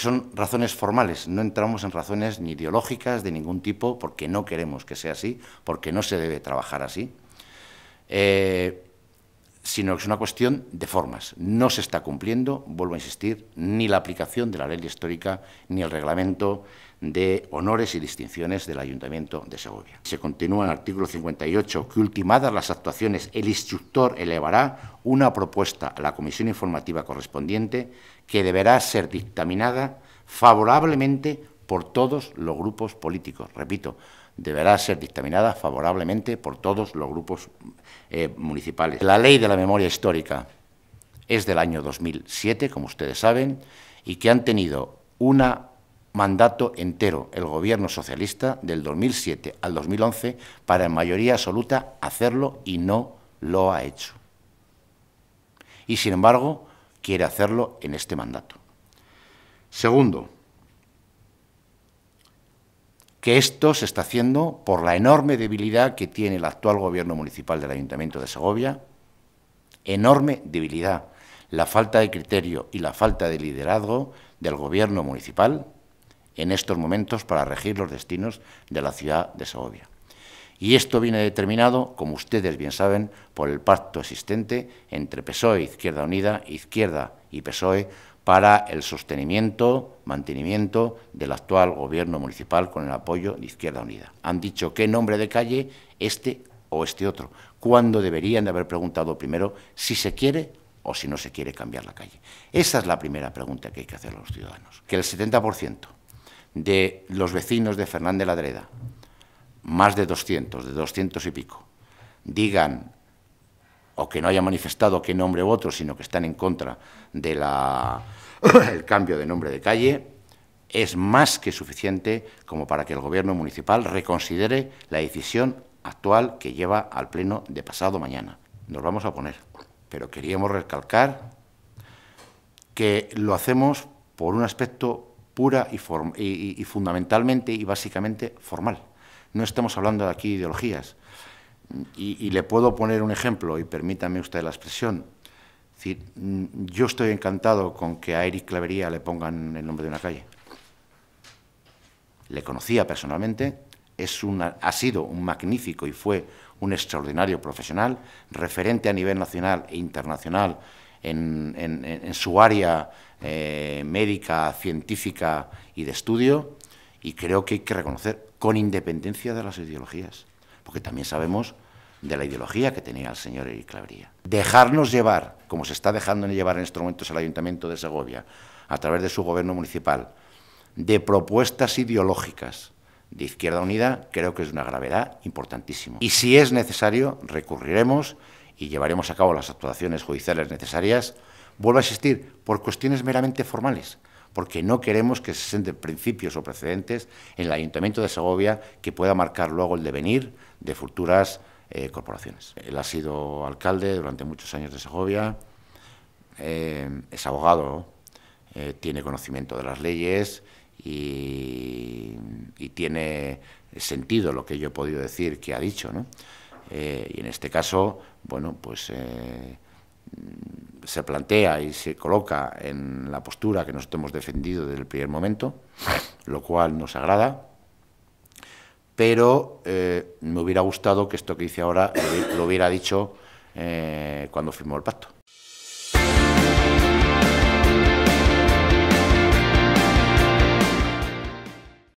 son razones formales, no entramos en razones ni ideológicas de ningún tipo porque no queremos que sea así, porque no se debe trabajar así. Eh, sino que es una cuestión de formas. No se está cumpliendo, vuelvo a insistir, ni la aplicación de la ley histórica ni el reglamento de honores y distinciones del Ayuntamiento de Segovia. Se continúa en el artículo 58 que ultimadas las actuaciones el instructor elevará una propuesta a la comisión informativa correspondiente que deberá ser dictaminada favorablemente por todos los grupos políticos. Repito, deberá ser dictaminada favorablemente por todos los grupos eh, municipales. La ley de la memoria histórica es del año 2007, como ustedes saben, y que han tenido un mandato entero el gobierno socialista del 2007 al 2011 para en mayoría absoluta hacerlo y no lo ha hecho. Y sin embargo, quiere hacerlo en este mandato. Segundo, que esto se está haciendo por la enorme debilidad que tiene el actual gobierno municipal del Ayuntamiento de Segovia, enorme debilidad, la falta de criterio y la falta de liderazgo del gobierno municipal en estos momentos para regir los destinos de la ciudad de Segovia. Y esto viene determinado, como ustedes bien saben, por el pacto existente entre PSOE, Izquierda Unida, Izquierda y PSOE para el sostenimiento, mantenimiento del actual gobierno municipal con el apoyo de Izquierda Unida. Han dicho qué nombre de calle, este o este otro, cuando deberían de haber preguntado primero si se quiere o si no se quiere cambiar la calle. Esa es la primera pregunta que hay que hacer a los ciudadanos. Que el 70% de los vecinos de Fernández Ladreda, más de 200, de 200 y pico, digan o que no haya manifestado qué nombre u otro, sino que están en contra del cambio de nombre de calle, es más que suficiente como para que el Gobierno municipal reconsidere la decisión actual que lleva al Pleno de pasado mañana. Nos vamos a poner, pero queríamos recalcar que lo hacemos por un aspecto pura y, y fundamentalmente y básicamente formal. No estamos hablando de aquí de ideologías. Y, le puedo poner un ejemplo, y permítame usted la expresión. Mm, yo estoy encantado con que a Eric Clavería le pongan el nombre de una calle. Le conocía personalmente, es una, ha sido un magnífico y fue un extraordinario profesional, referente a nivel nacional e internacional en, su área eh, médica, científica y de estudio, y creo que hay que reconocer, con independencia de las ideologías, porque también sabemos de la ideología que tenía el señor Eric Clavería. Dejarnos llevar, como se está dejando llevar en estos momentos el Ayuntamiento de Segovia, a través de su gobierno municipal, de propuestas ideológicas de Izquierda Unida, creo que es una gravedad importantísima. Y si es necesario, recurriremos y llevaremos a cabo las actuaciones judiciales necesarias. Vuelvo a existir, por cuestiones meramente formales, porque no queremos que se senten principios o precedentes en el Ayuntamiento de Segovia que pueda marcar luego el devenir de futuras eh, corporaciones. Él ha sido alcalde durante muchos años de Segovia, eh, es abogado, eh, tiene conocimiento de las leyes y, tiene sentido lo que yo he podido decir que ha dicho. y en este caso, bueno, pues se plantea y se coloca en la postura que nosotros hemos defendido desde el primer momento, lo cual nos agrada, pero eh, me hubiera gustado que esto que hice ahora lo hubiera dicho eh, cuando firmó el pacto.